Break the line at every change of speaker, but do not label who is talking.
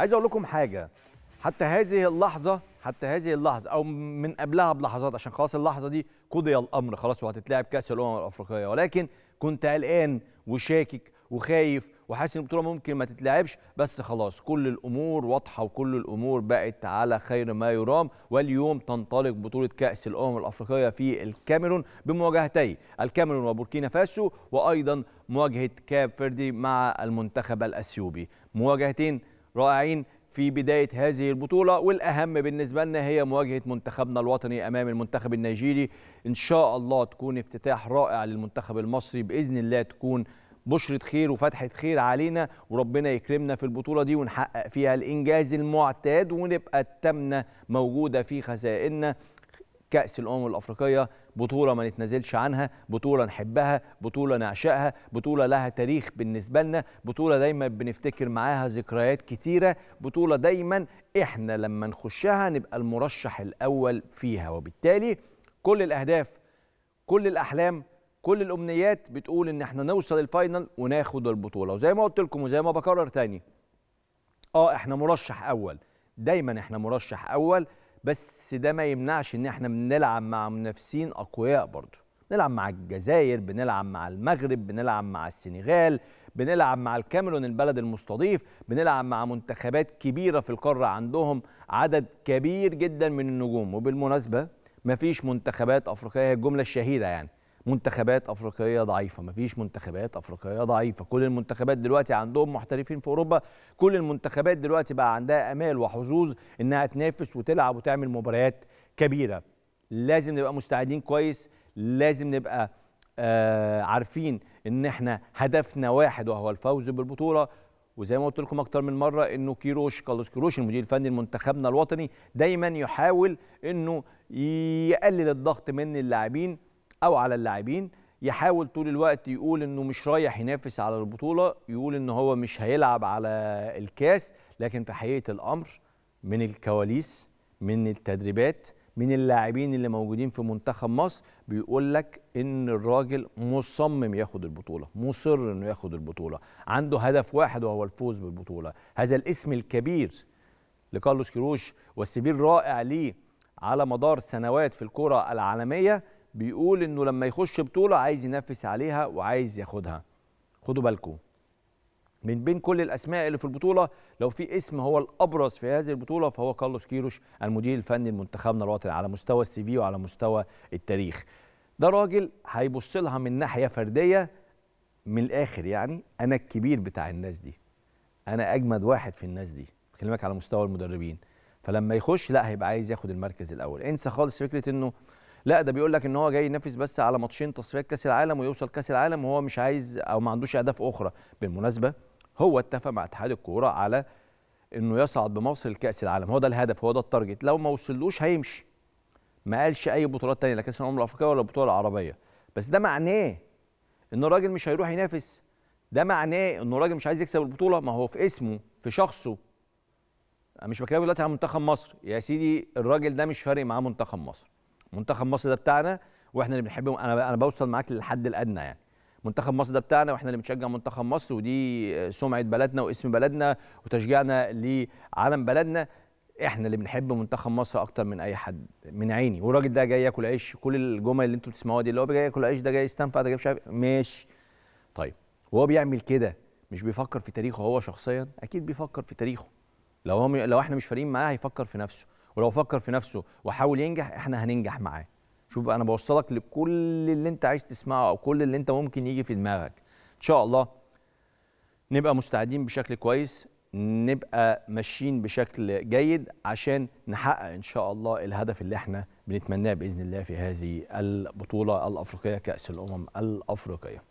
عايز اقول لكم حاجه حتى هذه اللحظه حتى هذه اللحظه او من قبلها بلحظات عشان خلاص اللحظه دي قضي الامر خلاص وهتتلعب كاس الامم الافريقيه ولكن كنت قلقان وشاكك وخايف وحاسس ان البطوله ممكن ما تتلعبش بس خلاص كل الامور واضحه وكل الامور بقت على خير ما يرام واليوم تنطلق بطوله كاس الامم الافريقيه في الكاميرون بمواجهتي الكاميرون وبوركينا فاسو وايضا مواجهه كاب فردي مع المنتخب الاثيوبي مواجهتين رائعين في بداية هذه البطولة والأهم بالنسبة لنا هي مواجهة منتخبنا الوطني أمام المنتخب النيجيري إن شاء الله تكون افتتاح رائع للمنتخب المصري بإذن الله تكون بشرة خير وفتحة خير علينا وربنا يكرمنا في البطولة دي ونحقق فيها الإنجاز المعتاد ونبقى التامنة موجودة في خزائننا كأس الأمم الأفريقية بطولة ما نتنازلش عنها بطولة نحبها بطولة نعشقها بطولة لها تاريخ بالنسبة لنا بطولة دايما بنفتكر معاها ذكريات كتيرة بطولة دايما إحنا لما نخشها نبقى المرشح الأول فيها وبالتالي كل الأهداف كل الأحلام كل الأمنيات بتقول إن إحنا نوصل الفاينل وناخد البطولة وزي ما قلت لكم وزي ما بكرر تاني آه إحنا مرشح أول دايما إحنا مرشح أول بس ده ما يمنعش ان احنا بنلعب مع منافسين اقوياء برضو بنلعب مع الجزائر بنلعب مع المغرب بنلعب مع السنغال بنلعب مع الكاميرون البلد المستضيف بنلعب مع منتخبات كبيرة في القارة عندهم عدد كبير جدا من النجوم وبالمناسبة مفيش منتخبات أفريقية هي الجملة الشهيرة يعني منتخبات افريقيه ضعيفه مفيش منتخبات افريقيه ضعيفه كل المنتخبات دلوقتي عندهم محترفين في اوروبا كل المنتخبات دلوقتي بقى عندها امال وحظوظ انها تنافس وتلعب وتعمل مباريات كبيره لازم نبقى مستعدين كويس لازم نبقى آه عارفين ان احنا هدفنا واحد وهو الفوز بالبطوله وزي ما قلت لكم اكتر من مره انه كيروش كارلوس كيروش المدير الفني لمنتخبنا الوطني دايما يحاول انه يقلل الضغط من اللاعبين او على اللاعبين يحاول طول الوقت يقول انه مش رايح ينافس على البطوله يقول ان هو مش هيلعب على الكاس لكن في حقيقه الامر من الكواليس من التدريبات من اللاعبين اللي موجودين في منتخب مصر بيقول لك ان الراجل مصمم ياخد البطوله مصر انه ياخد البطوله عنده هدف واحد وهو الفوز بالبطوله هذا الاسم الكبير لكارلوس كيروش والسبيل الرائع ليه على مدار سنوات في الكره العالميه بيقول انه لما يخش بطوله عايز ينافس عليها وعايز ياخدها خدوا بالكم من بين كل الاسماء اللي في البطوله لو في اسم هو الابرز في هذه البطوله فهو كارلوس كيروش المدير الفني لمنتخبنا الوطني على مستوى السي في وعلى مستوى التاريخ ده راجل هيبص لها من ناحيه فرديه من الاخر يعني انا الكبير بتاع الناس دي انا اجمد واحد في الناس دي بكلمك على مستوى المدربين فلما يخش لا هيبقى عايز ياخد المركز الاول انسى خالص فكره انه لا ده بيقول لك ان هو جاي ينافس بس على ماتشين تصفيات كاس العالم ويوصل كاس العالم وهو مش عايز او ما عندوش اهداف اخرى بالمناسبه هو اتفق مع اتحاد الكوره على انه يصعد بمصر لكاس العالم هو ده الهدف هو ده التارجت لو ما وصلوش هيمشي ما قالش اي بطولات تانية لا كاس الامم الافريقيه ولا البطوله العربيه بس ده معناه ان الراجل مش هيروح ينافس ده معناه ان الراجل مش عايز يكسب البطوله ما هو في اسمه في شخصه انا مش بكلمك دلوقتي عن منتخب مصر يا سيدي الراجل ده مش فارق معاه منتخب مصر منتخب مصر ده بتاعنا واحنا اللي بنحبهم انا انا بوصل معاك للحد الادنى يعني منتخب مصر ده بتاعنا واحنا اللي بنشجع منتخب مصر ودي سمعه بلدنا واسم بلدنا وتشجيعنا لعلم بلدنا احنا اللي بنحب منتخب مصر اكتر من اي حد من عيني والراجل ده جاي ياكل عيش كل الجمل اللي انتم بتسمعوها دي اللي هو جاي ياكل عيش ده جاي يستنفع ده جاي مش عارف ماشي طيب وهو بيعمل كده مش بيفكر في تاريخه هو شخصيا اكيد بيفكر في تاريخه لو هو لو احنا مش فارقين معاه هيفكر في نفسه ولو فكر في نفسه وحاول ينجح احنا هننجح معاه شوف انا بوصلك لكل اللي انت عايز تسمعه او كل اللي انت ممكن يجي في دماغك ان شاء الله نبقى مستعدين بشكل كويس نبقى ماشيين بشكل جيد عشان نحقق ان شاء الله الهدف اللي احنا بنتمناه باذن الله في هذه البطوله الافريقيه كاس الامم الافريقيه